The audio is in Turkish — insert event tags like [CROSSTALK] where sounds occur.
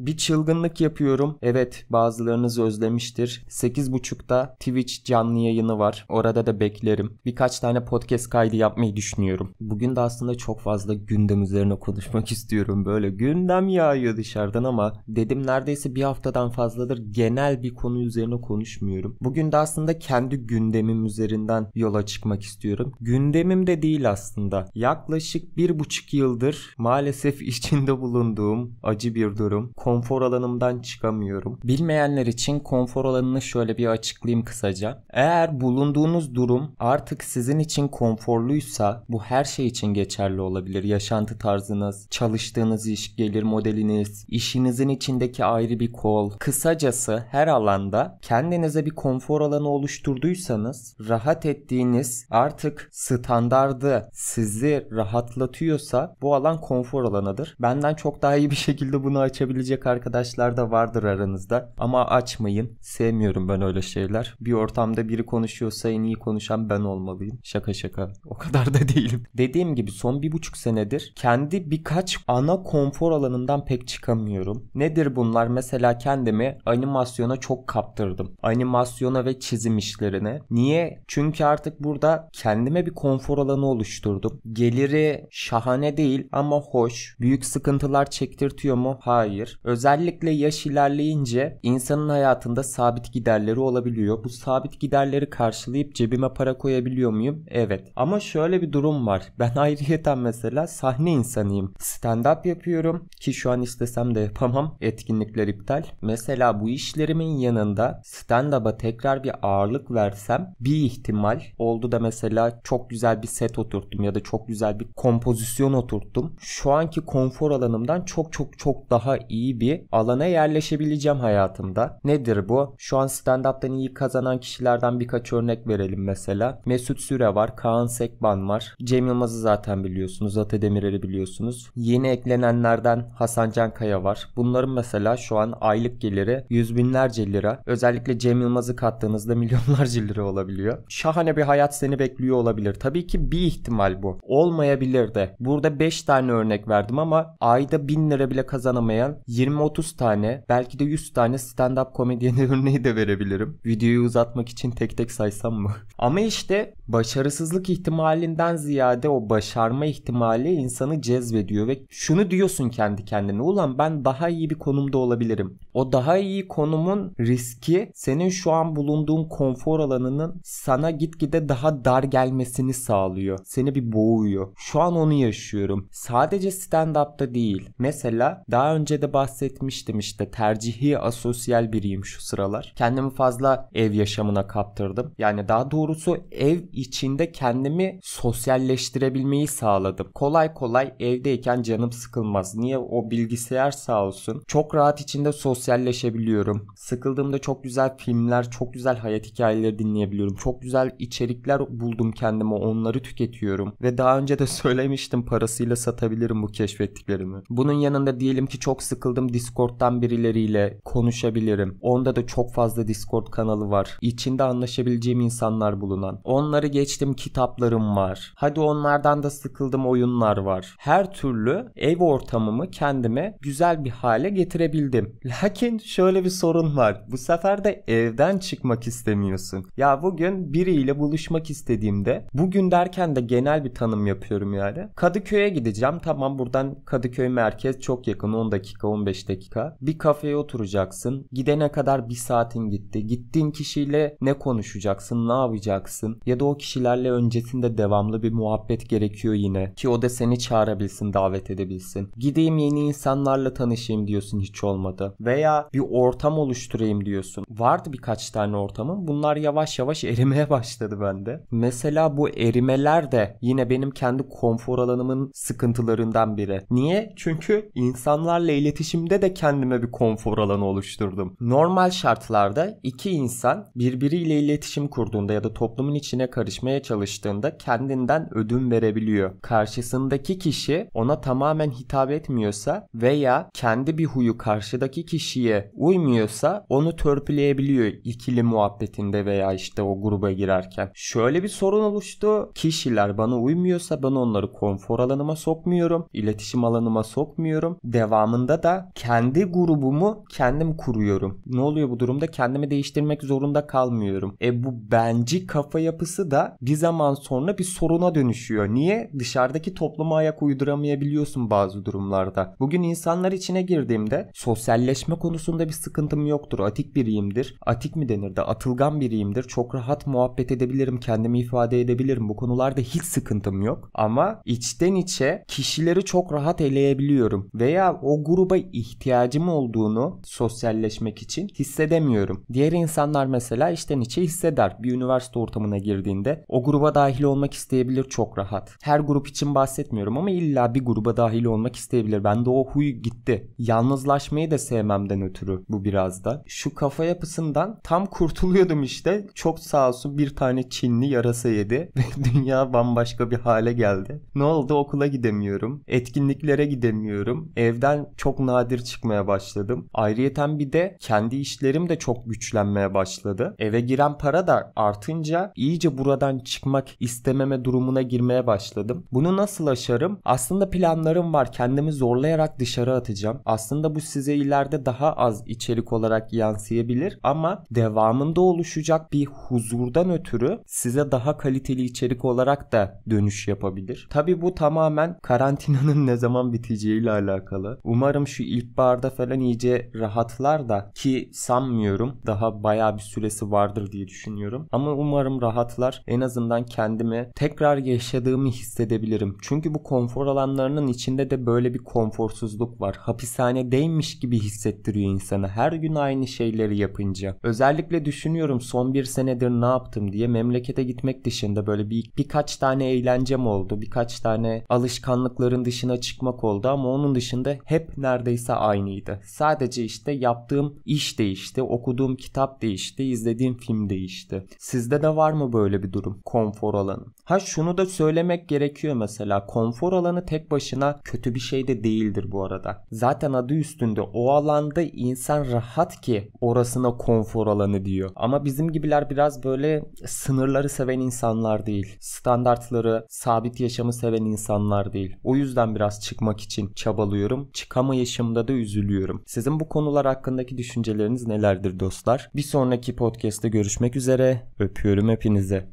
Bir çılgınlık yapıyorum. Evet bazılarınız özlemiştir. 8.30'da Twitch canlı yayını var. Orada da beklerim. Birkaç tane podcast kaydı yapmayı düşünüyorum. Bugün de aslında çok fazla gündem üzerine konuşmak [LAUGHS] istiyorum. Böyle gündem yağıyor dışarıdan ama dedim neredeyse bir haftadan fazladır genel bir konu üzerine konuşmuyorum. Bugün de aslında kendi gündemim üzerinden yola çıkmak istiyorum. Gündemim de değil aslında. Yaklaşık bir buçuk yıldır maalesef [LAUGHS] içinde bulunduğum acı bir durum konfor alanımdan çıkamıyorum. Bilmeyenler için konfor alanını şöyle bir açıklayayım kısaca. Eğer bulunduğunuz durum artık sizin için konforluysa bu her şey için geçerli olabilir. Yaşantı tarzınız, çalıştığınız iş, gelir modeliniz, işinizin içindeki ayrı bir kol. Kısacası her alanda kendinize bir konfor alanı oluşturduysanız rahat ettiğiniz artık standardı sizi rahatlatıyorsa bu alan konfor alanıdır. Benden çok daha iyi bir şekilde bunu açabilecek açacak arkadaşlar da vardır aranızda. Ama açmayın. Sevmiyorum ben öyle şeyler. Bir ortamda biri konuşuyorsa en iyi konuşan ben olmalıyım. Şaka şaka. O kadar da değilim. Dediğim gibi son bir buçuk senedir kendi birkaç ana konfor alanından pek çıkamıyorum. Nedir bunlar? Mesela kendimi animasyona çok kaptırdım. Animasyona ve çizim işlerine. Niye? Çünkü artık burada kendime bir konfor alanı oluşturdum. Geliri şahane değil ama hoş. Büyük sıkıntılar çektirtiyor mu? Hayır. Özellikle yaş ilerleyince insanın hayatında sabit giderleri olabiliyor. Bu sabit giderleri karşılayıp cebime para koyabiliyor muyum? Evet. Ama şöyle bir durum var. [LAUGHS] Ben ayrıyeten mesela sahne insanıyım. Stand-up yapıyorum ki şu an istesem de yapamam. Etkinlikler iptal. Mesela bu işlerimin yanında stand-up'a tekrar bir ağırlık versem bir ihtimal oldu da mesela çok güzel bir set oturttum ya da çok güzel bir kompozisyon oturttum. Şu anki konfor alanımdan çok çok çok daha iyi iyi bir alana yerleşebileceğim hayatımda. Nedir bu? Şu an stand-up'tan iyi kazanan kişilerden birkaç örnek verelim mesela. Mesut Süre var, Kaan Sekban var. Cem Yılmaz'ı zaten biliyorsunuz, Ate Demirer'i biliyorsunuz. Yeni eklenenlerden Hasan Can Kaya var. Bunların mesela şu an aylık geliri yüz binlerce lira. Özellikle Cem Yılmaz'ı kattığınızda [LAUGHS] milyonlarca lira olabiliyor. Şahane bir hayat seni bekliyor olabilir. Tabii ki bir ihtimal bu. Olmayabilir de. Burada 5 tane örnek verdim ama ayda 1000 lira bile kazanamayan 20-30 tane belki de 100 tane stand-up komedyenin [LAUGHS] örneği de verebilirim. Videoyu uzatmak için tek tek saysam mı? [LAUGHS] Ama işte başarısızlık ihtimalinden ziyade o başarma ihtimali insanı cezbediyor ve şunu diyorsun kendi kendine ulan ben daha iyi bir konumda olabilirim. O daha iyi konumun riski senin şu an bulunduğun konfor alanının sana gitgide daha dar gelmesini sağlıyor. Seni bir boğuyor. Şu an onu yaşıyorum. Sadece stand-up'ta değil. Mesela daha önce de bahsetmiştim işte tercihi asosyal biriyim şu sıralar. Kendimi fazla ev yaşamına kaptırdım. Yani daha doğrusu ev içinde kendimi sosyalleştirebilmeyi sağladım. Kolay kolay evdeyken canım sıkılmaz. Niye o bilgisayar sağ olsun. Çok rahat içinde sosyal sosyalleşebiliyorum. Sıkıldığımda çok güzel filmler, çok güzel hayat hikayeleri dinleyebiliyorum. Çok güzel içerikler buldum kendime onları tüketiyorum. Ve daha önce de [LAUGHS] söylemiştim parasıyla satabilirim bu keşfettiklerimi. Bunun yanında diyelim ki çok sıkıldım Discord'dan birileriyle konuşabilirim. Onda da çok fazla Discord kanalı var. İçinde anlaşabileceğim insanlar bulunan. Onları geçtim kitaplarım var. Hadi onlardan da sıkıldım oyunlar var. Her türlü ev ortamımı kendime güzel bir hale getirebildim. Lakin şöyle bir sorun var. Bu sefer de evden çıkmak istemiyorsun. Ya bugün biriyle buluşmak istediğimde bugün derken de genel bir tanım yapıyorum yani. Kadıköy'e gideceğim. Tamam buradan Kadıköy merkez çok yakın 10 dakika 15 dakika. Bir kafeye oturacaksın. Gidene kadar bir saatin gitti. Gittiğin kişiyle ne konuşacaksın, ne yapacaksın? Ya da o kişilerle öncesinde devamlı bir muhabbet gerekiyor yine. Ki o da seni çağırabilsin, davet edebilsin. Gideyim yeni insanlarla tanışayım diyorsun hiç olmadı. Ve Oraya bir ortam oluşturayım diyorsun. Vardı birkaç tane ortamım. Bunlar yavaş yavaş [LAUGHS] erimeye başladı bende. Mesela bu erimeler de yine benim kendi konfor alanımın sıkıntılarından biri. Niye? Çünkü insanlarla iletişimde de kendime bir konfor alanı oluşturdum. Normal şartlarda iki insan birbiriyle iletişim kurduğunda ya da toplumun içine karışmaya çalıştığında kendinden ödün verebiliyor. Karşısındaki kişi ona tamamen hitap etmiyorsa veya kendi bir huyu karşıdaki kişi kişiye uymuyorsa onu törpüleyebiliyor ikili muhabbetinde veya işte o gruba girerken. Şöyle bir sorun oluştu. Kişiler bana uymuyorsa ben onları konfor alanıma sokmuyorum. iletişim alanıma sokmuyorum. Devamında da kendi grubumu kendim kuruyorum. Ne oluyor bu durumda? Kendimi değiştirmek zorunda kalmıyorum. E bu benci kafa yapısı da bir zaman sonra bir soruna dönüşüyor. Niye? Dışarıdaki topluma ayak uyduramayabiliyorsun bazı durumlarda. Bugün insanlar içine girdiğimde sosyalleşme konusunda bir sıkıntım yoktur. Atik biriyimdir. Atik mi denir de atılgan biriyimdir. Çok rahat muhabbet edebilirim. Kendimi ifade edebilirim. Bu konularda hiç sıkıntım yok. Ama içten içe kişileri çok rahat eleyebiliyorum. Veya o gruba ihtiyacım olduğunu sosyalleşmek için hissedemiyorum. Diğer insanlar mesela içten içe hisseder. Bir üniversite ortamına girdiğinde o gruba dahil olmak isteyebilir çok rahat. Her grup için bahsetmiyorum ama illa bir gruba dahil olmak isteyebilir. Bende o huy gitti. Yalnızlaşmayı da sevmem problemden ötürü bu biraz da. Şu kafa yapısından tam kurtuluyordum işte. Çok sağ olsun bir tane Çinli yarasa yedi [LAUGHS] ve dünya bambaşka bir hale geldi. Ne oldu okula gidemiyorum. Etkinliklere gidemiyorum. Evden çok nadir çıkmaya başladım. Ayrıyeten bir de kendi işlerim de çok güçlenmeye başladı. Eve giren para da artınca iyice buradan çıkmak istememe durumuna girmeye başladım. Bunu nasıl aşarım? Aslında planlarım var. Kendimi zorlayarak dışarı atacağım. Aslında bu size ileride daha daha az içerik olarak yansıyabilir ama devamında oluşacak bir huzurdan ötürü size daha kaliteli içerik olarak da dönüş yapabilir. Tabi bu tamamen karantinanın [LAUGHS] ne zaman biteceğiyle alakalı. Umarım şu ilk barda falan iyice rahatlar da ki sanmıyorum daha baya bir süresi vardır diye düşünüyorum. Ama umarım rahatlar en azından kendimi tekrar yaşadığımı hissedebilirim. Çünkü bu konfor alanlarının içinde de böyle bir konforsuzluk var. Hapishane değmiş gibi hisset hissettiriyor insana her gün aynı şeyleri yapınca. Özellikle düşünüyorum son bir senedir ne yaptım diye memlekete gitmek dışında böyle bir birkaç tane eğlencem oldu. Birkaç tane alışkanlıkların dışına çıkmak oldu ama onun dışında hep neredeyse aynıydı. Sadece işte yaptığım iş değişti, okuduğum kitap değişti, izlediğim film değişti. Sizde de var mı böyle bir durum? Konfor alanı. Ha şunu da söylemek gerekiyor mesela. Konfor alanı tek başına kötü bir şey de değildir bu arada. Zaten adı üstünde o alan anlamda insan rahat ki orasına konfor alanı diyor. Ama bizim gibiler biraz böyle sınırları seven insanlar değil. Standartları, sabit yaşamı seven insanlar değil. O yüzden biraz çıkmak için çabalıyorum. Çıkamayışımda da üzülüyorum. Sizin bu konular hakkındaki düşünceleriniz nelerdir dostlar? Bir sonraki podcast'te görüşmek üzere. Öpüyorum hepinizi.